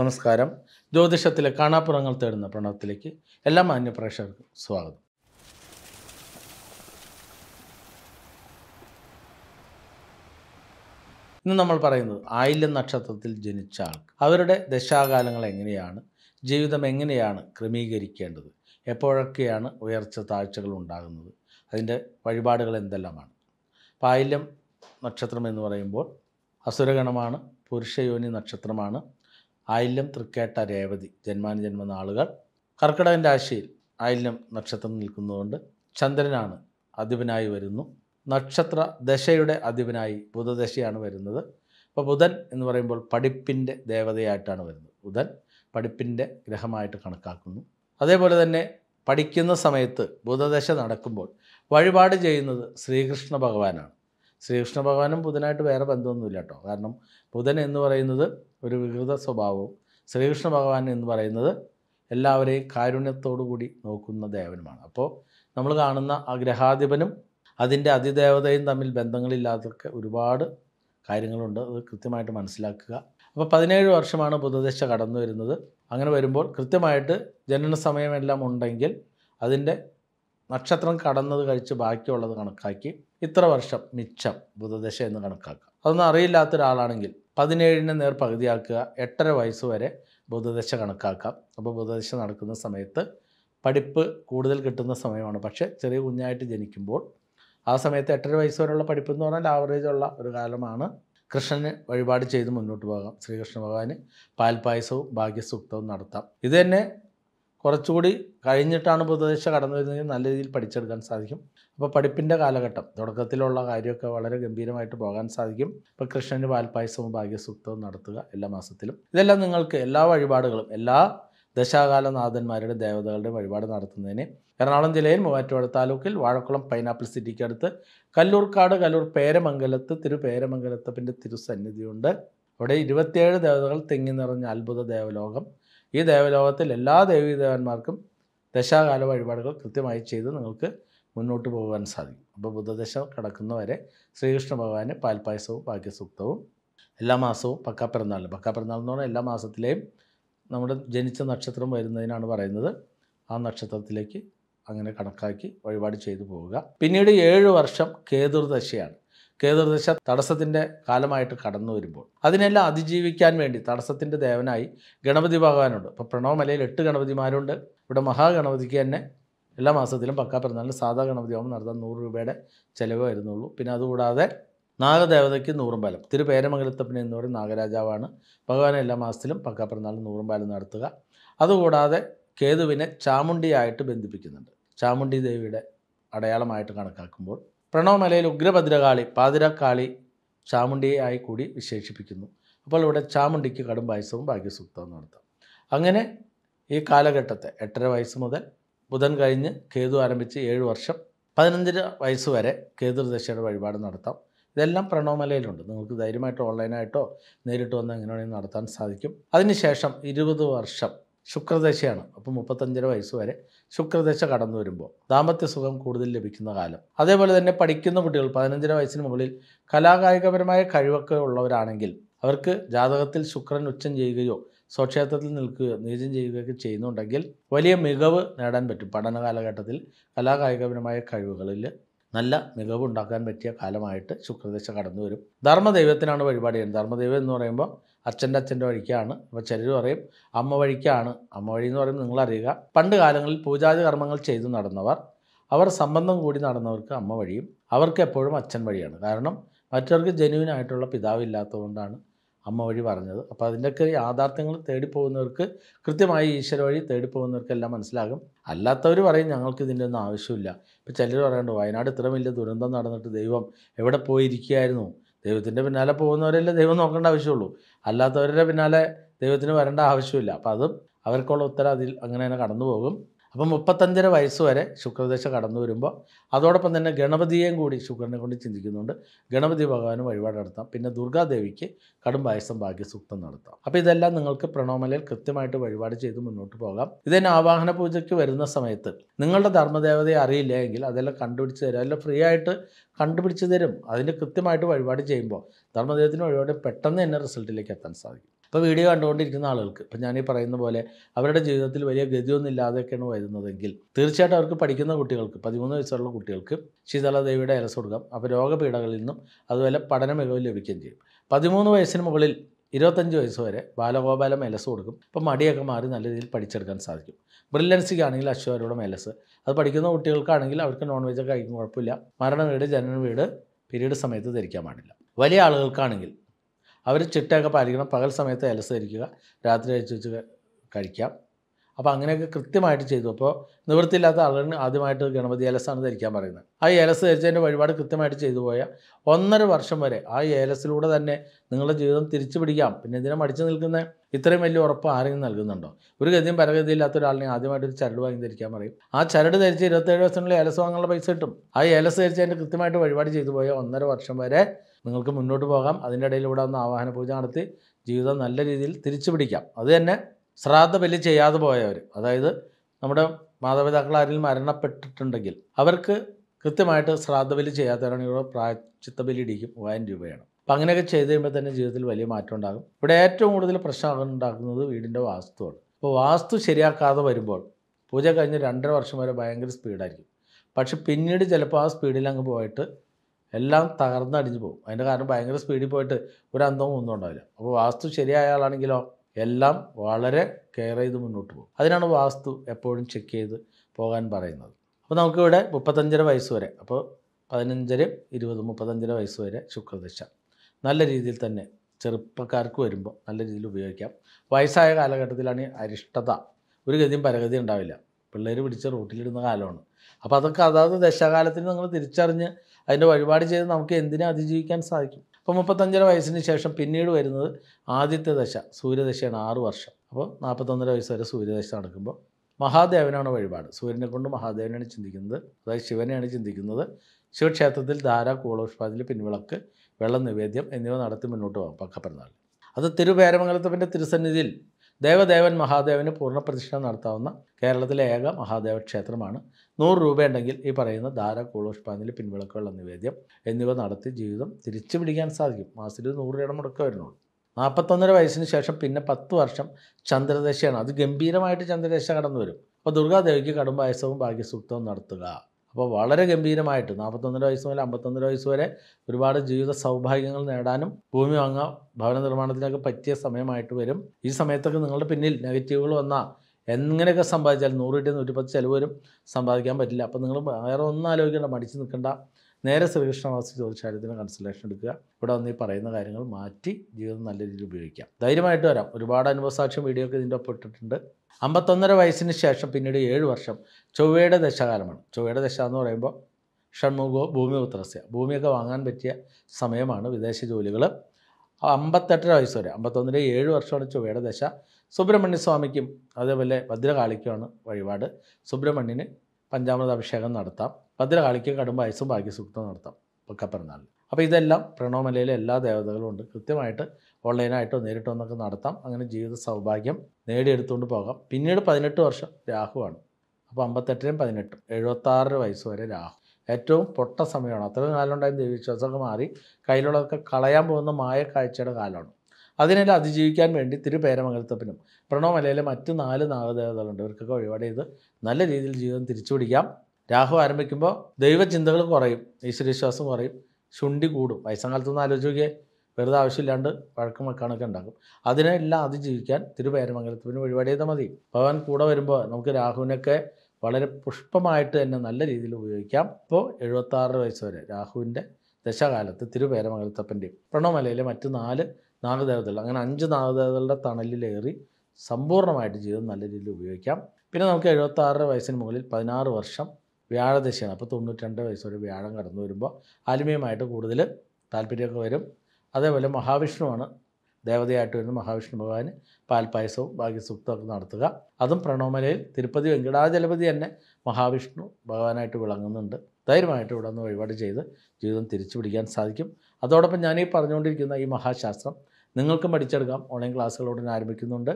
നമസ്കാരം ജ്യോതിഷത്തിലെ കാണാപ്പുറങ്ങൾ തേടുന്ന പ്രണവത്തിലേക്ക് എല്ലാ മാന്യപ്രേക്ഷകർക്കും സ്വാഗതം ഇന്ന് നമ്മൾ പറയുന്നത് ആയില്യം നക്ഷത്രത്തിൽ ജനിച്ച ആൾക്ക് അവരുടെ ദശാകാലങ്ങൾ എങ്ങനെയാണ് ജീവിതം എങ്ങനെയാണ് ക്രമീകരിക്കേണ്ടത് എപ്പോഴൊക്കെയാണ് ഉയർച്ച താഴ്ചകൾ ഉണ്ടാകുന്നത് അതിൻ്റെ വഴിപാടുകൾ എന്തെല്ലാമാണ് പായല്യം നക്ഷത്രം എന്ന് പറയുമ്പോൾ അസുരഗണമാണ് പുരുഷയോനി നക്ഷത്രമാണ് ആയില്യം തൃക്കേട്ട രേവതി ജന്മാനുജന്മ നാളുകൾ കർക്കിടകൻ രാശിയിൽ ആയില്യം നക്ഷത്രം നിൽക്കുന്നതുകൊണ്ട് ചന്ദ്രനാണ് അധിപനായി വരുന്നു നക്ഷത്ര ദശയുടെ അധിപനായി ബുധദശയാണ് വരുന്നത് അപ്പോൾ ബുധൻ എന്ന് പറയുമ്പോൾ പഠിപ്പിൻ്റെ ദേവതയായിട്ടാണ് വരുന്നത് ബുധൻ പഠിപ്പിൻ്റെ ഗ്രഹമായിട്ട് കണക്കാക്കുന്നു അതേപോലെ തന്നെ പഠിക്കുന്ന സമയത്ത് ബുധദശ നടക്കുമ്പോൾ വഴിപാട് ചെയ്യുന്നത് ശ്രീകൃഷ്ണ ഭഗവാനാണ് ശ്രീകൃഷ്ണ ഭഗവാനും ബുധനായിട്ട് വേറെ ബന്ധമൊന്നുമില്ല കേട്ടോ കാരണം ബുധൻ എന്ന് പറയുന്നത് ഒരു വികൃത സ്വഭാവവും ശ്രീകൃഷ്ണ ഭഗവാൻ എന്ന് പറയുന്നത് എല്ലാവരെയും കാരുണ്യത്തോടു കൂടി നോക്കുന്ന ദേവനുമാണ് അപ്പോൾ നമ്മൾ കാണുന്ന ആ ഗ്രഹാധിപനും അതിൻ്റെ അതിദേവതയും തമ്മിൽ ബന്ധങ്ങളില്ലാത്തൊക്കെ ഒരുപാട് കാര്യങ്ങളുണ്ട് അത് കൃത്യമായിട്ട് മനസ്സിലാക്കുക അപ്പോൾ പതിനേഴ് വർഷമാണ് ബുധദശ കടന്നു വരുന്നത് അങ്ങനെ വരുമ്പോൾ കൃത്യമായിട്ട് ജനന സമയമെല്ലാം ഉണ്ടെങ്കിൽ അതിൻ്റെ നക്ഷത്രം കടന്നത് കഴിച്ച് ബാക്കിയുള്ളത് കണക്കാക്കി ഇത്ര വർഷം മിച്ചം ബുധദശ എന്ന് കണക്കാക്കുക അതൊന്നും അറിയില്ലാത്ത ഒരാളാണെങ്കിൽ പതിനേഴിന് നേർ പകുതിയാക്കുക എട്ടര വയസ്സ് വരെ ബുധദശ കണക്കാക്കാം അപ്പോൾ ബുധദശ നടക്കുന്ന സമയത്ത് പഠിപ്പ് കൂടുതൽ കിട്ടുന്ന സമയമാണ് പക്ഷേ ചെറിയ കുഞ്ഞായിട്ട് ജനിക്കുമ്പോൾ ആ സമയത്ത് എട്ടര വയസ്സ് വരെയുള്ള പഠിപ്പ് എന്ന് പറഞ്ഞാൽ ആവറേജ് ഉള്ള ഒരു കാലമാണ് കൃഷ്ണന് വഴിപാട് ചെയ്ത് മുന്നോട്ട് പോകാം ശ്രീകൃഷ്ണ ഭഗവാന് പാൽപായസവും ഭാഗ്യസൂക്തവും നടത്താം ഇത് തന്നെ കുറച്ചുകൂടി കഴിഞ്ഞിട്ടാണ് പുതുദേശ കടന്നു വരുന്നതെങ്കിൽ നല്ല രീതിയിൽ പഠിച്ചെടുക്കാൻ സാധിക്കും അപ്പോൾ പഠിപ്പിൻ്റെ കാലഘട്ടം തുടക്കത്തിലുള്ള കാര്യമൊക്കെ വളരെ ഗംഭീരമായിട്ട് പോകാൻ സാധിക്കും ഇപ്പോൾ കൃഷ്ണൻ്റെ പാൽപ്പായസവും ഭാഗ്യസൂക്തവും നടത്തുക എല്ലാ മാസത്തിലും ഇതെല്ലാം നിങ്ങൾക്ക് എല്ലാ വഴിപാടുകളും എല്ലാ ദശാകാല നാഥന്മാരുടെ ദേവതകളുടെ വഴിപാട് നടത്തുന്നതിന് എറണാകുളം ജില്ലയിൽ മൂവാറ്റുപുഴ താലൂക്കിൽ വാഴക്കുളം പൈനാപ്പിൾ സിറ്റിക്ക് അടുത്ത് കല്ലൂർക്കാട് കല്ലൂർ പേരമംഗലത്ത് തിരു പേരമംഗലത്തപ്പിൻ്റെ തിരുസന്നിധിയുണ്ട് അവിടെ ഇരുപത്തിയേഴ് ദേവതകൾ തെങ്ങി നിറഞ്ഞ അത്ഭുത ദേവലോകം ഈ ദേവലോകത്തിൽ എല്ലാ ദേവീദേവന്മാർക്കും ദശാകാല വഴിപാടുകൾ കൃത്യമായി ചെയ്ത് നിങ്ങൾക്ക് മുന്നോട്ട് പോകാൻ സാധിക്കും അപ്പോൾ ബുദ്ധദശ കടക്കുന്നവരെ ശ്രീകൃഷ്ണ ഭഗവാന് പാൽപ്പായസവും ഭാഗ്യസൂക്തവും എല്ലാ മാസവും പക്കാ പിറന്നാൾ എന്ന് പറഞ്ഞാൽ എല്ലാ മാസത്തിലെയും നമ്മുടെ ജനിച്ച നക്ഷത്രം വരുന്നതിനാണ് പറയുന്നത് ആ നക്ഷത്രത്തിലേക്ക് അങ്ങനെ കണക്കാക്കി വഴിപാട് ചെയ്തു പോവുക പിന്നീട് ഏഴ് വർഷം കേതുർദശയാണ് കേതുദശ തടസ്സത്തിൻ്റെ കാലമായിട്ട് കടന്നു വരുമ്പോൾ അതിനെല്ലാം അതിജീവിക്കാൻ വേണ്ടി തടസ്സത്തിൻ്റെ ദേവനായി ഗണപതി ഭഗവാനുണ്ട് ഇപ്പോൾ പ്രണവമലയിൽ എട്ട് ഗണപതിമാരുണ്ട് ഇവിടെ മഹാഗണപതിക്ക് തന്നെ എല്ലാ മാസത്തിലും പക്കാ പിറന്നാളിൽ സാധാ ഗണപതി ഹോമം നടത്താൻ നൂറ് രൂപയുടെ ചിലവ് വരുന്നുള്ളൂ പിന്നെ അതുകൂടാതെ നാഗദേവതയ്ക്ക് നൂറും പാലം തിരു പേരമംഗലത്തപ്പൻ എന്ന് പറയും നാഗരാജാവാണ് ഭഗവാനെ എല്ലാ മാസത്തിലും പക്കാ പിറന്നാളിൽ നൂറും പാലം നടത്തുക അതുകൂടാതെ കേതുവിനെ ചാമുണ്ടിയായിട്ട് ബന്ധിപ്പിക്കുന്നുണ്ട് ചാമുണ്ടി ദേവിയുടെ അടയാളമായിട്ട് കണക്കാക്കുമ്പോൾ പ്രണവമലയിൽ ഉഗ്രഭദ്രകാളി പാതിരക്കാളി ചാമുണ്ടിയായി കൂടി വിശേഷിപ്പിക്കുന്നു അപ്പോൾ ഇവിടെ ചാമുണ്ടിക്ക് കടും പായസവും ഭാഗ്യസൂക്തവും നടത്താം അങ്ങനെ ഈ കാലഘട്ടത്തെ എട്ടര വയസ്സ് മുതൽ ബുധൻ കഴിഞ്ഞ് കേതു ആരംഭിച്ച് ഏഴ് വർഷം പതിനഞ്ചര വയസ്സ് വരെ കേതുദശയുടെ വഴിപാട് നടത്താം ഇതെല്ലാം പ്രണവമലയിലുണ്ട് നിങ്ങൾക്ക് ധൈര്യമായിട്ട് ഓൺലൈനായിട്ടോ നേരിട്ട് വന്ന് എങ്ങനെ വേണമെങ്കിൽ നടത്താൻ സാധിക്കും അതിനുശേഷം ഇരുപത് വർഷം ശുക്രദശയാണ് അപ്പോൾ മുപ്പത്തഞ്ചര വയസ്സ് വരെ ശുക്രദശ കടന്നു വരുമ്പോൾ ദാമ്പത്യ സുഖം കൂടുതൽ ലഭിക്കുന്ന കാലം അതേപോലെ തന്നെ പഠിക്കുന്ന കുട്ടികൾ പതിനഞ്ചര വയസ്സിന് മുകളിൽ കലാകായികപരമായ കഴിവൊക്കെ ഉള്ളവരാണെങ്കിൽ അവർക്ക് ജാതകത്തിൽ ശുക്രൻ ഉച്ചം ചെയ്യുകയോ സ്വക്ഷേത്രത്തിൽ നിൽക്കുകയോ നീചം ഒക്കെ ചെയ്യുന്നുണ്ടെങ്കിൽ വലിയ മികവ് നേടാൻ പറ്റും പഠന കാലഘട്ടത്തിൽ കലാകായികപരമായ കഴിവുകളിൽ നല്ല മികവ് ഉണ്ടാക്കാൻ പറ്റിയ കാലമായിട്ട് ശുക്രദശ കടന്നു വരും ധർമ്മദൈവത്തിനാണ് വഴിപാട് ചെയ്യുന്നത് ധർമ്മദൈവം എന്ന് പറയുമ്പോൾ അച്ഛൻ്റെ അച്ഛൻ്റെ വഴിക്കാണ് അപ്പോൾ ചിലർ പറയും അമ്മ വഴിക്കാണ് അമ്മ വഴി എന്ന് പറയുമ്പോൾ നിങ്ങളറിയുക പണ്ട് കാലങ്ങളിൽ പൂജാതി കർമ്മങ്ങൾ ചെയ്തു നടന്നവർ അവർ സംബന്ധം കൂടി നടന്നവർക്ക് അമ്മ വഴിയും അവർക്ക് എപ്പോഴും അച്ഛൻ വഴിയാണ് കാരണം മറ്റവർക്ക് ജനുവിനായിട്ടുള്ള പിതാവില്ലാത്തതുകൊണ്ടാണ് അമ്മ വഴി പറഞ്ഞത് അപ്പോൾ അതിൻ്റെയൊക്കെ യാഥാർത്ഥ്യങ്ങൾ തേടിപ്പോകുന്നവർക്ക് കൃത്യമായി ഈശ്വര വഴി തേടിപ്പോകുന്നവർക്കെല്ലാം മനസ്സിലാകും അല്ലാത്തവർ പറയും ഞങ്ങൾക്ക് ഇതിൻ്റെ ഒന്നും ആവശ്യമില്ല ഇപ്പോൾ ചിലർ പറയുന്നുണ്ട് വയനാട് ഇത്ര വലിയ ദുരന്തം നടന്നിട്ട് ദൈവം എവിടെ പോയിരിക്കുകയായിരുന്നു ദൈവത്തിൻ്റെ പിന്നാലെ പോകുന്നവരല്ലേ ദൈവം നോക്കേണ്ട ആവശ്യമുള്ളൂ അല്ലാത്തവരുടെ പിന്നാലെ ദൈവത്തിന് വരേണ്ട ആവശ്യമില്ല അപ്പം അതും അവർക്കുള്ള ഉത്തരം അതിൽ അങ്ങനെ തന്നെ കടന്നു പോകും അപ്പം മുപ്പത്തഞ്ചര വയസ്സ് വരെ ശുക്രദശ കടന്നു വരുമ്പോൾ അതോടൊപ്പം തന്നെ ഗണപതിയെയും കൂടി ശുക്രനെ കൊണ്ട് ചിന്തിക്കുന്നുണ്ട് ഗണപതി ഭഗവാനും വഴിപാട് നടത്താം പിന്നെ ദുർഗാദേവിക്ക് കടും പായസം ഭാഗ്യസൂക്തം നടത്താം അപ്പോൾ ഇതെല്ലാം നിങ്ങൾക്ക് പ്രണോമലയിൽ കൃത്യമായിട്ട് വഴിപാട് ചെയ്ത് മുന്നോട്ട് പോകാം ഇതിന് ആവാഹന പൂജയ്ക്ക് വരുന്ന സമയത്ത് നിങ്ങളുടെ ധർമ്മദേവതയെ അറിയില്ലെങ്കിൽ അതെല്ലാം കണ്ടുപിടിച്ച് തരും അതെല്ലാം ഫ്രീ ആയിട്ട് കണ്ടുപിടിച്ച് തരും അതിന് കൃത്യമായിട്ട് വഴിപാട് ചെയ്യുമ്പോൾ ധർമ്മദേവത്തിന് വഴിപാട് പെട്ടെന്ന് തന്നെ റിസൾട്ടിലേക്ക് എത്താൻ സാധിക്കും ഇപ്പോൾ വീഡിയോ കണ്ടുകൊണ്ടിരിക്കുന്ന ആളുകൾക്ക് ഇപ്പം ഞാൻ ഈ പറയുന്ന പോലെ അവരുടെ ജീവിതത്തിൽ വലിയ ഗതിയൊന്നും ഇല്ലാതെയൊക്കെയാണ് വരുന്നതെങ്കിൽ തീർച്ചയായിട്ടും അവർക്ക് പഠിക്കുന്ന കുട്ടികൾക്ക് പതിമൂന്ന് വയസ്സുള്ള കുട്ടികൾക്ക് ശീതളദേവിയുടെ ഇലസ് കൊടുക്കാം അപ്പോൾ രോഗപീഠകളിൽ നിന്നും അതുപോലെ പഠന മികവ് ലഭിക്കുകയും ചെയ്യും പതിമൂന്ന് വയസ്സിന് മുകളിൽ ഇരുപത്തഞ്ച് വയസ്സ് വരെ ബാലഗോപാലം എലസ് കൊടുക്കും അപ്പോൾ മടിയൊക്കെ മാറി നല്ല രീതിയിൽ പഠിച്ചെടുക്കാൻ സാധിക്കും ബ്രില്യൻസിക്കാണെങ്കിൽ അശ്വരോടും എലസ് അത് പഠിക്കുന്ന കുട്ടികൾക്കാണെങ്കിൽ അവർക്ക് നോൺ വെജ് കഴിക്കും കുഴപ്പമില്ല മരണ വീട് ജനന വീട് പീരീഡ് സമയത്ത് ധരിക്കാൻ പാടില്ല വലിയ ആളുകൾക്കാണെങ്കിൽ അവർ ചിട്ടയൊക്കെ പാലിക്കണം പകൽ സമയത്ത് അലസരിക്കുക രാത്രി അഴിച്ച് വെച്ച് കഴിക്കാം അപ്പോൾ അങ്ങനെയൊക്കെ കൃത്യമായിട്ട് ചെയ്തു അപ്പോൾ നിവൃത്തിയില്ലാത്ത ആളുകളിന് ആദ്യമായിട്ട് ഗണപതി ഏലസാണ് ധരിക്കാൻ പറയുന്നത് ആ ഏലസ് ധരിച്ചതിൻ്റെ വഴിപാട് കൃത്യമായിട്ട് ചെയ്തു പോയാൽ ഒന്നര വർഷം വരെ ആ ഏലസിലൂടെ തന്നെ നിങ്ങളുടെ ജീവിതം തിരിച്ചു പിടിക്കാം പിന്നെ ഇതിനെ മടിച്ചു നിൽക്കുന്ന ഇത്രയും വലിയ ഉറപ്പ് ആരെങ്കിലും നൽകുന്നുണ്ടോ ഒരു ഗതിയും പരഗതിയില്ലാത്ത ഒരാളിനെ ആദ്യമായിട്ട് ഒരു ചരട് വാങ്ങി ധരിക്കാൻ പറയും ആ ചരട് ധരിച്ച് ഇരുപത്തേഴ് ദിവസത്തിനുള്ളിൽ ഏലസ് വാങ്ങാനുള്ള പൈസ കിട്ടും ആ ഏലസ് ധരിച്ചതിൻ്റെ കൃത്യമായിട്ട് വഴിപാട് ചെയ്തു പോയാൽ ഒന്നര വർഷം വരെ നിങ്ങൾക്ക് മുന്നോട്ട് പോകാം അതിൻ്റെ ഇടയിൽ ഇവിടെ ഒന്ന് ആവാഹന പൂജ നടത്തി ജീവിതം നല്ല രീതിയിൽ തിരിച്ചു പിടിക്കാം അത് തന്നെ ശ്രാദ്ധ ബലി ചെയ്യാതെ പോയവർ അതായത് നമ്മുടെ മാതാപിതാക്കൾ ആരെങ്കിലും മരണപ്പെട്ടിട്ടുണ്ടെങ്കിൽ അവർക്ക് കൃത്യമായിട്ട് ശ്രാദ്ധ ബലി ചെയ്യാത്തവരാണെങ്കിൽ ഇവിടെ പ്രായച്ചിത്ത ബലി ഇടിക്കും മൂവായിരം രൂപയാണ് അപ്പം അങ്ങനെയൊക്കെ ചെയ്ത് കഴിയുമ്പോൾ തന്നെ ജീവിതത്തിൽ വലിയ മാറ്റം ഉണ്ടാകും ഇവിടെ ഏറ്റവും കൂടുതൽ പ്രശ്നം ഉണ്ടാക്കുന്നത് വീടിൻ്റെ വാസ്തുവാണ് അപ്പോൾ വാസ്തു ശരിയാക്കാതെ വരുമ്പോൾ പൂജ കഴിഞ്ഞ് രണ്ടര വർഷം വരെ ഭയങ്കര സ്പീഡായിരിക്കും പക്ഷെ പിന്നീട് ചിലപ്പോൾ ആ സ്പീഡിൽ അങ്ങ് പോയിട്ട് എല്ലാം തകർന്നടിഞ്ഞു പോകും അതിൻ്റെ കാരണം ഭയങ്കര സ്പീഡിൽ പോയിട്ട് ഒരു അന്തവും ഒന്നും ഉണ്ടാവില്ല അപ്പോൾ വാസ്തു ശരിയായ ആളാണെങ്കിലോ എല്ലാം വളരെ കെയർ ചെയ്ത് മുന്നോട്ട് പോകും അതിനാണ് വാസ്തു എപ്പോഴും ചെക്ക് ചെയ്ത് പോകാൻ പറയുന്നത് അപ്പോൾ നമുക്കിവിടെ മുപ്പത്തഞ്ചര വയസ്സ് വരെ അപ്പോൾ പതിനഞ്ചര ഇരുപത് മുപ്പത്തഞ്ചര വയസ്സ് വരെ ശുക്രദശ നല്ല രീതിയിൽ തന്നെ ചെറുപ്പക്കാർക്ക് വരുമ്പോൾ നല്ല രീതിയിൽ ഉപയോഗിക്കാം വയസ്സായ കാലഘട്ടത്തിലാണ് ഈ അരിഷ്ടത ഒരു ഗതിയും പരഗതി ഉണ്ടാവില്ല പിള്ളേർ പിടിച്ച് റൂട്ടിലിടുന്ന കാലമാണ് അപ്പോൾ അതൊക്കെ അതാത് ദശാകാലത്തിന് നിങ്ങൾ തിരിച്ചറിഞ്ഞ് അതിൻ്റെ വഴിപാട് ചെയ്ത് നമുക്ക് എന്തിനെ അതിജീവിക്കാൻ സാധിക്കും അപ്പോൾ മുപ്പത്തഞ്ചര വയസ്സിന് ശേഷം പിന്നീട് വരുന്നത് ആദ്യത്തെ ദശ സൂര്യദശയാണ് ആറു വർഷം അപ്പോൾ നാൽപ്പത്തൊന്നര വയസ്സ് വരെ സൂര്യദശ നടക്കുമ്പോൾ മഹാദേവനാണ് വഴിപാട് സൂര്യനെ കൊണ്ട് മഹാദേവനാണ് ചിന്തിക്കുന്നത് അതായത് ശിവനെയാണ് ചിന്തിക്കുന്നത് ശിവക്ഷേത്രത്തിൽ ധാര കൂളോഷ്പാതിൽ പിൻവിളക്ക് വെള്ളം നിവേദ്യം എന്നിവ നടത്തി മുന്നോട്ട് പോകാം പക്കപ്പെരുന്നാൾ അത് തിരുപേരമംഗലത്തപ്പൻ്റെ തിരുസന്നിധിയിൽ ദേവദേവൻ മഹാദേവന് പ്രതിഷ്ഠ നടത്താവുന്ന കേരളത്തിലെ ഏക മഹാദേവ ക്ഷേത്രമാണ് നൂറ് രൂപയുണ്ടെങ്കിൽ ഈ പറയുന്ന ധാര കൂളോഷ്പാനിൽ പിൻവിളക്കുള്ള നിവേദ്യം എന്നിവ നടത്തി ജീവിതം തിരിച്ചു പിടിക്കാൻ സാധിക്കും മാസത്തിൽ നൂറ് രൂപ മുടക്കം വരുന്നുള്ളൂ നാൽപ്പത്തൊന്നര വയസ്സിന് ശേഷം പിന്നെ പത്ത് വർഷം ചന്ദ്രദേശയാണ് അത് ഗംഭീരമായിട്ട് ചന്ദ്രദേശ കടന്നു വരും അപ്പോൾ ദുർഗാദേവിക്ക് കടുംബായസവും ഭാഗ്യസൂക്തവും നടത്തുക അപ്പോൾ വളരെ ഗംഭീരമായിട്ട് നാൽപ്പത്തൊന്നര വയസ്സ് മുതൽ അമ്പത്തൊന്നര വയസ്സ് വരെ ഒരുപാട് ജീവിത സൗഭാഗ്യങ്ങൾ നേടാനും ഭൂമി വാങ്ങാൻ ഭവന നിർമ്മാണത്തിനൊക്കെ പറ്റിയ സമയമായിട്ട് വരും ഈ സമയത്തൊക്കെ നിങ്ങളുടെ പിന്നിൽ നെഗറ്റീവുകൾ വന്ന എങ്ങനെയൊക്കെ സമ്പാദിച്ചാലും നൂറ് കിട്ടിയ നൂറ്റിപ്പത്ത് ചിലവ് വരും സമ്പാദിക്കാൻ പറ്റില്ല അപ്പോൾ നിങ്ങൾ വേറെ ഒന്നും ആലോചിക്കേണ്ട മടിച്ച് നിൽക്കേണ്ട നേരെ ശ്രീകൃഷ്ണവാസി ചോദിച്ചാര്യത്തിന് കൺസൾട്ടേഷൻ എടുക്കുക ഇവിടെ വന്ന് ഈ പറയുന്ന കാര്യങ്ങൾ മാറ്റി ജീവിതം നല്ല രീതിയിൽ ഉപയോഗിക്കാം ധൈര്യമായിട്ട് വരാം ഒരുപാട് അനുഭവസാക്ഷ്യം വീഡിയോ ഒക്കെ ഇതിൻ്റെ ഒപ്പം ഇട്ടിട്ടുണ്ട് അമ്പത്തൊന്നര വയസ്സിന് ശേഷം പിന്നീട് ഏഴ് വർഷം ചൊവ്വയുടെ ദശകാലമാണ് ചൊവ്വയുടെ ദശ എന്ന് പറയുമ്പോൾ ഷൺമുഖോ ഭൂമി ഉത്തരസ്യ ഭൂമിയൊക്കെ വാങ്ങാൻ പറ്റിയ സമയമാണ് വിദേശ ജോലികൾ അമ്പത്തെട്ടര വയസ്സ് വരെ അമ്പത്തൊന്നര ഏഴ് വർഷമാണ് ചൊവ്വയുടെ ദശ സുബ്രഹ്മണ്യ സ്വാമിക്കും അതേപോലെ ഭദ്രകാളിക്കുമാണ് വഴിപാട് സുബ്രഹ്മണ്യന് പഞ്ചാമൃത അഭിഷേകം നടത്താം ഭദ്രകാളിക്ക് കടും വയസ്സും ഭാഗ്യസൂക്തം നടത്താം പൊക്കപ്പെരുന്നാളിൽ അപ്പോൾ ഇതെല്ലാം പ്രണോമലയിലെ എല്ലാ ദേവതകളും ഉണ്ട് കൃത്യമായിട്ട് ഓൺലൈനായിട്ടോ നേരിട്ടോ എന്നൊക്കെ നടത്താം അങ്ങനെ ജീവിത സൗഭാഗ്യം നേടിയെടുത്തുകൊണ്ട് പോകാം പിന്നീട് പതിനെട്ട് വർഷം രാഹുവാണ് അപ്പോൾ അമ്പത്തെട്ടിനും പതിനെട്ടും എഴുപത്താറ് വയസ്സ് വരെ രാഹു ഏറ്റവും പൊട്ട സമയമാണ് അത്രയും കാലം ഉണ്ടായ വിശ്വാസമൊക്കെ മാറി കയ്യിലുള്ളതൊക്കെ കളയാൻ പോകുന്ന മായ കാഴ്ചയുടെ കാലമാണ് അതിനെല്ലാം അതിജീവിക്കാൻ വേണ്ടി തിരുപേരമംഗലത്തപ്പനും പ്രണവമലയിലെ മറ്റ് നാല് നാഗദേവതകളുണ്ട് ഇവർക്കൊക്കെ വഴിപാട് ചെയ്ത് നല്ല രീതിയിൽ ജീവിതം തിരിച്ചുപിടിക്കാം രാഹു ആരംഭിക്കുമ്പോൾ ദൈവചിന്തകൾ കുറയും ഈശ്വരവിശ്വാസം കുറയും ശുണ്ടി കൂടും വയസ്സങ്കാലത്തൊന്ന് ആലോചിച്ച് നോക്കിയേ വെറുതെ ആവശ്യമില്ലാണ്ട് വഴക്കും വെക്കാനൊക്കെ ഉണ്ടാകും അതിനെല്ലാം അതിജീവിക്കാൻ തിരുപേരമംഗലത്തിന് വഴിപാട് ചെയ്താൽ മതി ഭഗവാൻ കൂടെ വരുമ്പോൾ നമുക്ക് രാഹുവിനൊക്കെ വളരെ പുഷ്പമായിട്ട് തന്നെ നല്ല രീതിയിൽ ഉപയോഗിക്കാം ഇപ്പോൾ എഴുപത്താറ് വയസ്സ് വരെ രാഹുവിൻ്റെ ദശകാലത്ത് തിരുപേരമംഗലത്തപ്പൻ്റെയും പ്രണവമലയിലെ മറ്റ് നാല് നാഗദേവതകൾ അങ്ങനെ അഞ്ച് നാഗദേവതകളുടെ തണലിലേറി സമ്പൂർണ്ണമായിട്ട് ജീവിതം നല്ല രീതിയിൽ ഉപയോഗിക്കാം പിന്നെ നമുക്ക് എഴുപത്താറ് വയസ്സിന് മുകളിൽ പതിനാറ് വർഷം വ്യാഴദശയാണ് അപ്പോൾ തൊണ്ണൂറ്റിരണ്ട് വയസ്സ് വരെ വ്യാഴം കടന്നു വരുമ്പോൾ ആത്മീയമായിട്ട് കൂടുതൽ താല്പര്യമൊക്കെ വരും അതേപോലെ മഹാവിഷ്ണുവാണ് ദേവതയായിട്ട് വരുന്ന മഹാവിഷ്ണു ഭഗവാന് പാൽപ്പായസവും ഭാഗ്യസൂക്തമൊക്കെ നടത്തുക അതും പ്രണോമലയിൽ തിരുപ്പതി വെങ്കടാചലപതി തന്നെ മഹാവിഷ്ണു ഭഗവാനായിട്ട് വിളങ്ങുന്നുണ്ട് ധൈര്യമായിട്ട് ഇവിടെ നിന്ന് വഴിപാട് ചെയ്ത് ജീവിതം തിരിച്ചു പിടിക്കാൻ സാധിക്കും അതോടൊപ്പം ഞാൻ ഈ പറഞ്ഞുകൊണ്ടിരിക്കുന്ന ഈ മഹാശാസ്ത്രം നിങ്ങൾക്കും പഠിച്ചെടുക്കാം ഓൺലൈൻ ക്ലാസ്സുകൾ ഉടനെ ആരംഭിക്കുന്നുണ്ട്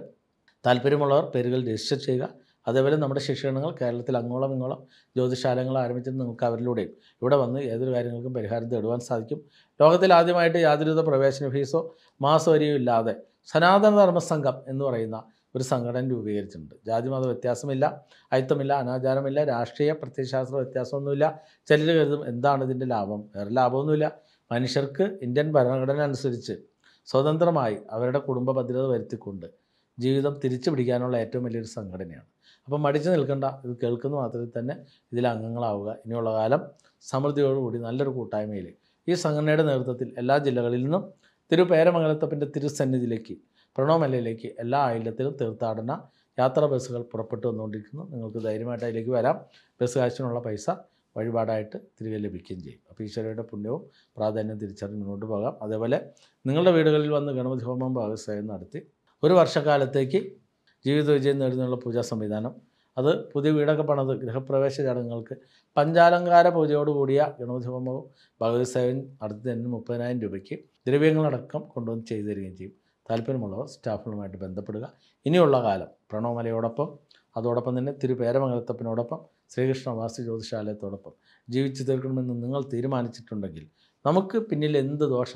താല്പര്യമുള്ളവർ പേരുകൾ രജിസ്റ്റർ ചെയ്യുക അതേപോലെ നമ്മുടെ ശിക്ഷണങ്ങൾ കേരളത്തിൽ അങ്ങോളം ഇങ്ങോളം ജ്യോതിശാലങ്ങൾ ആരംഭിച്ചത് നിങ്ങൾക്ക് അവരിലൂടെയും ഇവിടെ വന്ന് ഏതൊരു കാര്യങ്ങൾക്കും പരിഹാരം തേടുവാൻ സാധിക്കും ലോകത്തിൽ ആദ്യമായിട്ട് യാതൊരുവിധ പ്രവേശന ഫീസോ മാസവരിയോ ഇല്ലാതെ സനാതന ധർമ്മസംഘം എന്ന് പറയുന്ന ഒരു സംഘടന രൂപീകരിച്ചിട്ടുണ്ട് ജാതിമത വ്യത്യാസമില്ല അയിത്തമില്ല അനാചാരമില്ല രാഷ്ട്രീയ പ്രത്യയശാസ്ത്ര വ്യത്യാസമൊന്നുമില്ല ചിലർ കരുതും എന്താണ് ഇതിൻ്റെ ലാഭം വേറെ ലാഭമൊന്നുമില്ല മനുഷ്യർക്ക് ഇന്ത്യൻ ഭരണഘടന അനുസരിച്ച് സ്വതന്ത്രമായി അവരുടെ കുടുംബ ഭദ്രത വരുത്തിക്കൊണ്ട് ജീവിതം തിരിച്ചു പിടിക്കാനുള്ള ഏറ്റവും വലിയൊരു സംഘടനയാണ് അപ്പം മടിച്ചു നിൽക്കേണ്ട ഇത് കേൾക്കുന്ന മാത്രത്തിൽ തന്നെ ഇതിൽ അംഗങ്ങളാവുക ഇനിയുള്ള കാലം സമൃദ്ധിയോടുകൂടി നല്ലൊരു കൂട്ടായ്മയിൽ ഈ സംഘടനയുടെ നേതൃത്വത്തിൽ എല്ലാ ജില്ലകളിൽ നിന്നും തിരുപേരമംഗലത്തപ്പൻ്റെ തിരുസന്നിധിയിലേക്ക് പ്രണോമലയിലേക്ക് എല്ലാ അയലത്തിലും തീർത്ഥാടന യാത്രാ ബസ്സുകൾ പുറപ്പെട്ടു വന്നുകൊണ്ടിരിക്കുന്നു നിങ്ങൾക്ക് ധൈര്യമായിട്ട് അതിലേക്ക് വരാം ബസ് കാശിനുള്ള പൈസ വഴിപാടായിട്ട് തിരികെ ലഭിക്കുകയും ചെയ്യും അപ്പോൾ ഈശ്വരയുടെ പുണ്യവും പ്രാധാന്യം തിരിച്ചറിഞ്ഞ് മുന്നോട്ട് പോകാം അതേപോലെ നിങ്ങളുടെ വീടുകളിൽ വന്ന് ഗണപതി ഹോമം ഭാഗസ്വയം നടത്തി ഒരു വർഷക്കാലത്തേക്ക് ജീവിത വിജയം നേടുന്നതിനുള്ള പൂജാ സംവിധാനം അത് പുതിയ വീടൊക്കെ പണത് ഗൃഹപ്രവേശ ചടങ്ങുകൾക്ക് പഞ്ചാലങ്കാര പൂജയോടുകൂടിയ ഗണപതി ഹോമവും ഭഗവതി സേവൻ തന്നെ മുപ്പതിനായിരം രൂപയ്ക്ക് ദ്രവ്യങ്ങളടക്കം കൊണ്ടുവന്ന് ചെയ്തു തരികയും ചെയ്യും താല്പര്യമുള്ളവർ സ്റ്റാഫുകളുമായിട്ട് ബന്ധപ്പെടുക ഇനിയുള്ള കാലം പ്രണവമലയോടൊപ്പം അതോടൊപ്പം തന്നെ തിരുപേരമംഗലത്തപ്പനോടൊപ്പം ശ്രീകൃഷ്ണ വാസ്തു ജ്യോതിശാലയത്തോടൊപ്പം ജീവിച്ചു തീർക്കണമെന്ന് നിങ്ങൾ തീരുമാനിച്ചിട്ടുണ്ടെങ്കിൽ നമുക്ക് പിന്നിൽ എന്ത് ദോഷ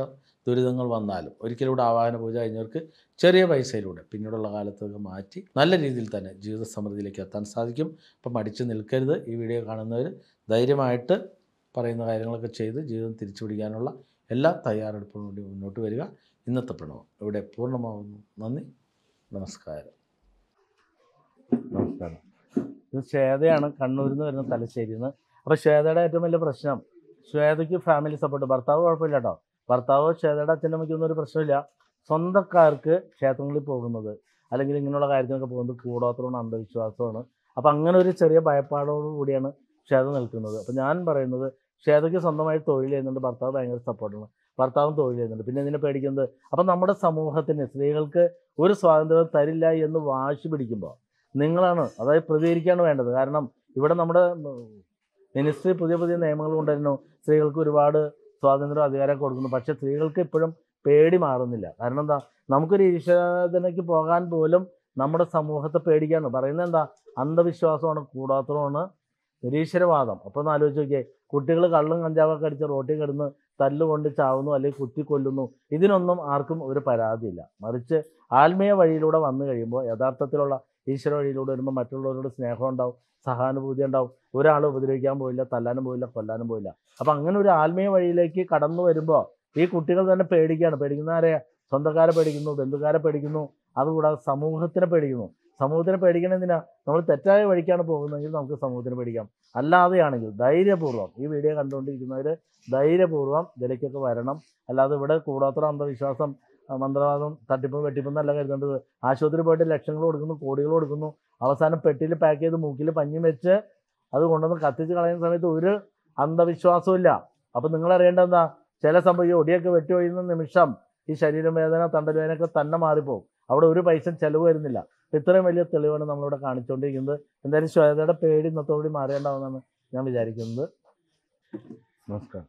ദുരിതങ്ങൾ വന്നാലും ഒരിക്കലൂടെ ആവാഹന പൂജ കഴിഞ്ഞവർക്ക് ചെറിയ പൈസയിലൂടെ പിന്നീടുള്ള കാലത്തൊക്കെ മാറ്റി നല്ല രീതിയിൽ തന്നെ ജീവിത സമൃദ്ധിയിലേക്ക് എത്താൻ സാധിക്കും അപ്പം മടിച്ചു നിൽക്കരുത് ഈ വീഡിയോ കാണുന്നവർ ധൈര്യമായിട്ട് പറയുന്ന കാര്യങ്ങളൊക്കെ ചെയ്ത് ജീവിതം തിരിച്ചുപിടിക്കാനുള്ള എല്ലാ തയ്യാറെടുപ്പിനും വേണ്ടി മുന്നോട്ട് വരിക ഇന്നത്തെ പ്രണവം ഇവിടെ പൂർണ്ണമാകുന്നു നന്ദി നമസ്കാരം നമസ്കാരം ഇത് ശ്വേതയാണ് കണ്ണൂരിൽ നിന്ന് വരുന്ന തലശ്ശേരിയിൽ നിന്ന് അപ്പോൾ ശ്വേതയുടെ ഏറ്റവും വലിയ പ്രശ്നം ശ്വേതയ്ക്ക് ഫാമിലി സപ്പോർട്ട് ഭർത്താവ് കുഴപ്പമില്ല കേട്ടോ ഭർത്താവ് ശ്വേതയുടെ അച്ഛനമ്മയ്ക്കൊന്നും ഒരു പ്രശ്നമില്ല സ്വന്തക്കാർക്ക് ക്ഷേത്രങ്ങളിൽ പോകുന്നത് അല്ലെങ്കിൽ ഇങ്ങനെയുള്ള കാര്യത്തിനൊക്കെ പോകുന്നത് കൂടോത്രമാണ് അന്ധവിശ്വാസമാണ് അപ്പം അങ്ങനെ ഒരു ചെറിയ ഭയപ്പാടോടുകൂടിയാണ് ക്ഷേത നിൽക്കുന്നത് അപ്പം ഞാൻ പറയുന്നത് ക്ഷേതയ്ക്ക് സ്വന്തമായി തൊഴിൽ ചെയ്യുന്നുണ്ട് ഭർത്താവ് ഭയങ്കര സപ്പോർട്ടാണ് ഭർത്താവും തൊഴിൽ ചെയ്യുന്നുണ്ട് പിന്നെ ഇതിനെ പേടിക്കുന്നത് അപ്പം നമ്മുടെ സമൂഹത്തിന് സ്ത്രീകൾക്ക് ഒരു സ്വാതന്ത്ര്യം തരില്ല എന്ന് വാശി പിടിക്കുമ്പോൾ നിങ്ങളാണ് അതായത് പ്രതികരിക്കാണ് വേണ്ടത് കാരണം ഇവിടെ നമ്മുടെ മിനിസ്ട്രി പുതിയ പുതിയ നിയമങ്ങൾ കൊണ്ടുവരുന്നു സ്ത്രീകൾക്ക് ഒരുപാട് സ്വാതന്ത്ര്യം അധികാരം കൊടുക്കുന്നു പക്ഷേ സ്ത്രീകൾക്ക് ഇപ്പോഴും പേടി മാറുന്നില്ല കാരണം എന്താ നമുക്കൊരു ഈശ്വരതനയ്ക്ക് പോകാൻ പോലും നമ്മുടെ സമൂഹത്തെ പേടിക്കാണ് പറയുന്നത് എന്താ അന്ധവിശ്വാസമാണ് കൂടാത്തതുമാണ് നിരീശ്വരവാദം അപ്പോൾ ഒന്ന് ആലോചിച്ച് നോക്കിയേ കുട്ടികൾ കള്ളും കഞ്ചാവൊക്കെ അടിച്ച് റോട്ടിൽ കിടന്ന് തല്ലുകൊണ്ട് ചാവുന്നു അല്ലെങ്കിൽ കുത്തിക്കൊല്ലുന്നു ഇതിനൊന്നും ആർക്കും ഒരു പരാതിയില്ല മറിച്ച് ആത്മീയ വഴിയിലൂടെ വന്നു കഴിയുമ്പോൾ യഥാർത്ഥത്തിലുള്ള ഈശ്വര വഴിയിലൂടെ വരുമ്പോൾ മറ്റുള്ളവരോട് സ്നേഹം ഉണ്ടാവും സഹാനുഭൂതി ഉണ്ടാവും ഒരാൾ ഉപദ്രവിക്കാൻ പോയില്ല തല്ലാനും പോയില്ല കൊല്ലാനും പോയില്ല അപ്പം അങ്ങനെ ഒരു ആത്മീയ വഴിയിലേക്ക് കടന്നു വരുമ്പോൾ ഈ കുട്ടികൾ തന്നെ പേടിക്കുകയാണ് പേടിക്കുന്നവരെ സ്വന്തക്കാരെ പേടിക്കുന്നു ബന്ധുക്കാരെ പേടിക്കുന്നു അതുകൂടാതെ സമൂഹത്തിനെ പേടിക്കുന്നു സമൂഹത്തിനെ പേടിക്കണമെന്തിനാ നമ്മൾ തെറ്റായ വഴിക്കാണ് പോകുന്നതെങ്കിൽ നമുക്ക് സമൂഹത്തിന് പേടിക്കാം അല്ലാതെയാണെങ്കിൽ ധൈര്യപൂർവ്വം ഈ വീഡിയോ കണ്ടുകൊണ്ടിരിക്കുന്നവർ ധൈര്യപൂർവ്വം ഇതിലേക്കൊക്കെ വരണം അല്ലാതെ ഇവിടെ കൂടാത്ര അന്ധവിശ്വാസം മന്ത്രവാദം തട്ടിപ്പും വെട്ടിപ്പും എന്നല്ല കരുതേണ്ടത് ആശുപത്രി പോയിട്ട് ലക്ഷങ്ങൾ കൊടുക്കുന്നു കോടികൾ കൊടുക്കുന്നു അവസാനം പെട്ടിയിൽ പാക്ക് ചെയ്ത് മൂക്കിൽ പഞ്ഞി വെച്ച് അത് കൊണ്ടുവന്ന് കത്തിച്ച് കളയുന്ന സമയത്ത് ഒരു ഇല്ല അപ്പം നിങ്ങളറിയേണ്ട എന്താ ചില സംഭവം ഒടിയൊക്കെ വെട്ടി ഒഴിയുന്ന നിമിഷം ഈ ശരീരവേദന തണ്ടൽ വേദനയൊക്കെ തന്നെ മാറിപ്പോകും അവിടെ ഒരു പൈസ ചിലവ് വരുന്നില്ല ഇത്രയും വലിയ തെളിവാണ് നമ്മളിവിടെ കാണിച്ചുകൊണ്ടിരിക്കുന്നത് എന്തായാലും ശ്വേതയുടെ പേടി കൂടി മാറേണ്ടാവുമെന്നാണ് ഞാൻ വിചാരിക്കുന്നത് നമസ്കാരം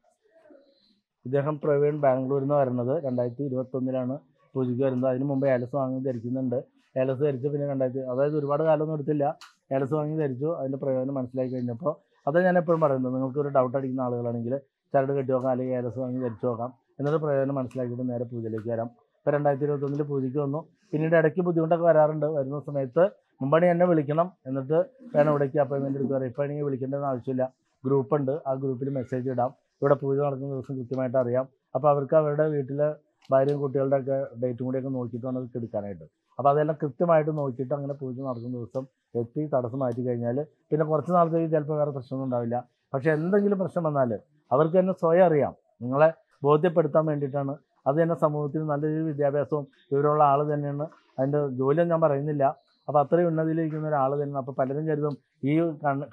ഇദ്ദേഹം പ്രവീൺ ബാംഗ്ലൂരിൽ നിന്ന് വരുന്നത് രണ്ടായിരത്തി ഇരുപത്തൊന്നിലാണ് പൂജയ്ക്ക് വരുന്നത് അതിന് മുമ്പ് ഏലസ് വാങ്ങി ധരിക്കുന്നുണ്ട് ഏലസ് ധരിച്ച് പിന്നെ രണ്ടായിരത്തി അതായത് ഒരുപാട് കാലമൊന്നും എടുത്തില്ല ഏലസ് വാങ്ങി ധരിച്ചു അതിൻ്റെ പ്രയോജനം മനസ്സിലാക്കി കഴിഞ്ഞപ്പോൾ അത് ഞാൻ എപ്പോഴും പറയുന്നത് നിങ്ങൾക്ക് ഒരു ഡൗട്ട് അടിക്കുന്ന ആളുകളാണെങ്കിൽ ചരട് കെട്ടി നോക്കാം അല്ലെങ്കിൽ ഏലസ് വാങ്ങി ധരിച്ചു നോക്കാം എന്നൊരു പ്രയോജനം മനസ്സിലാക്കിയിട്ട് നേരെ പൂജയിലേക്ക് വരാം ഇപ്പോൾ രണ്ടായിരത്തി ഇരുപത്തൊന്നിൽ പൂജയ്ക്ക് വന്നു പിന്നീട് ഇടയ്ക്ക് ബുദ്ധിമുട്ടൊക്കെ വരാറുണ്ട് വരുന്ന സമയത്ത് മുമ്പണി എന്നെ വിളിക്കണം എന്നിട്ട് വേണം ഇവിടേക്ക് അപ്പോയിൻമെൻ്റ് എടുക്കുക ഇപ്പോൾ എനിക്ക് വിളിക്കേണ്ടതെന്ന് ആവശ്യമില്ല ഗ്രൂപ്പുണ്ട് ആ ഗ്രൂപ്പിൽ മെസ്സേജ് ഇടാം ഇവിടെ പൂജ നടക്കുന്ന ദിവസം കൃത്യമായിട്ട് അറിയാം അപ്പോൾ അവർക്ക് അവരുടെ വീട്ടിലെ ഭാര്യയും കുട്ടികളുടെ ഒക്കെ ഡേറ്റും കൂടിയൊക്കെ നോക്കിയിട്ട് വേണം അത് എടുക്കാനായിട്ട് അപ്പോൾ അതെല്ലാം കൃത്യമായിട്ട് നോക്കിയിട്ട് അങ്ങനെ പൂജ നടക്കുന്ന ദിവസം എത്തി തടസ്സം മാറ്റി കഴിഞ്ഞാൽ പിന്നെ കുറച്ച് നാളത്തേക്ക് ചിലപ്പോൾ വേറെ പ്രശ്നമൊന്നും ഉണ്ടാവില്ല പക്ഷേ എന്തെങ്കിലും പ്രശ്നം വന്നാൽ അവർക്ക് തന്നെ സ്വയം അറിയാം നിങ്ങളെ ബോധ്യപ്പെടുത്താൻ വേണ്ടിയിട്ടാണ് അത് തന്നെ നല്ല രീതിയിൽ വിദ്യാഭ്യാസവും ഇവരുള്ള ആൾ തന്നെയാണ് അതിൻ്റെ ജോലിയൊന്നും ഞാൻ പറയുന്നില്ല അപ്പോൾ അത്രയും ഉന്നതിയിലിരിക്കുന്ന ഒരാൾ തന്നെയാണ് അപ്പോൾ പലരും കരുതും ഈ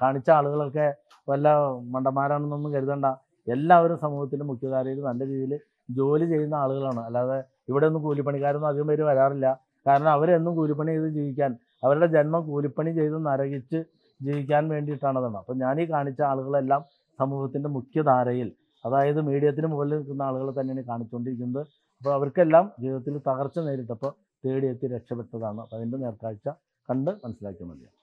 കാണിച്ച ആളുകളൊക്കെ വല്ല മണ്ടന്മാരാണെന്നൊന്നും കരുതണ്ട എല്ലാവരും സമൂഹത്തിൻ്റെ മുഖ്യധാരയിൽ നല്ല രീതിയിൽ ജോലി ചെയ്യുന്ന ആളുകളാണ് അല്ലാതെ ഇവിടെ ഒന്നും കൂലിപ്പണിക്കാരൊന്നും അധികം പേര് വരാറില്ല കാരണം അവരെന്നും കൂലിപ്പണി ചെയ്ത് ജീവിക്കാൻ അവരുടെ ജന്മം കൂലിപ്പണി ചെയ്ത് നരകിച്ച് ജീവിക്കാൻ വേണ്ടിയിട്ടാണതാണ് അപ്പം ഞാൻ ഈ കാണിച്ച ആളുകളെല്ലാം സമൂഹത്തിൻ്റെ മുഖ്യധാരയിൽ അതായത് മീഡിയത്തിന് മുകളിൽ നിൽക്കുന്ന ആളുകളെ തന്നെയാണ് കാണിച്ചുകൊണ്ടിരിക്കുന്നത് അപ്പോൾ അവർക്കെല്ലാം ജീവിതത്തിൽ തകർച്ച നേരിട്ടപ്പോൾ തേടിയെത്തി രക്ഷപ്പെട്ടതാണ് അപ്പോൾ അതിൻ്റെ നേർക്കാഴ്ച കണ്ട് മനസ്സിലാക്കിയാൽ മതിയാണ്